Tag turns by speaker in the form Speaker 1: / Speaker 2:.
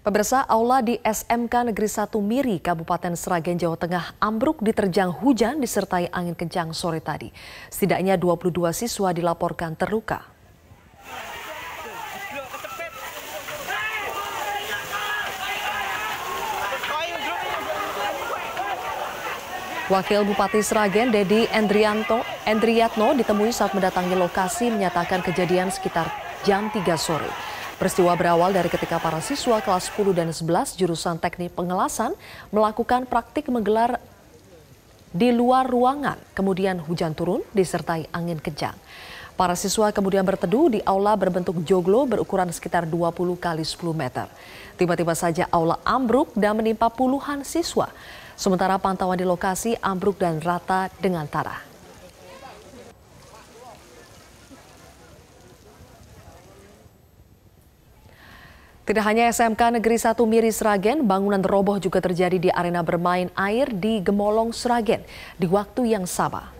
Speaker 1: Pemirsa aula di SMK Negeri 1 Miri, Kabupaten Seragen, Jawa Tengah ambruk diterjang hujan disertai angin kencang sore tadi. Setidaknya 22 siswa dilaporkan terluka. Wakil Bupati Seragen Dedi Endrianto Endriatno ditemui saat mendatangi lokasi menyatakan kejadian sekitar jam 3 sore. Peristiwa berawal dari ketika para siswa kelas 10 dan 11 jurusan teknik pengelasan melakukan praktik menggelar di luar ruangan, kemudian hujan turun disertai angin kejang. Para siswa kemudian berteduh di aula berbentuk joglo berukuran sekitar 20 kali 10 meter. Tiba-tiba saja aula ambruk dan menimpa puluhan siswa. Sementara pantauan di lokasi ambruk dan rata dengan tanah. Tidak hanya SMK Negeri 1 Miri Sragen, bangunan roboh juga terjadi di arena bermain air di Gemolong Sragen di waktu yang sama.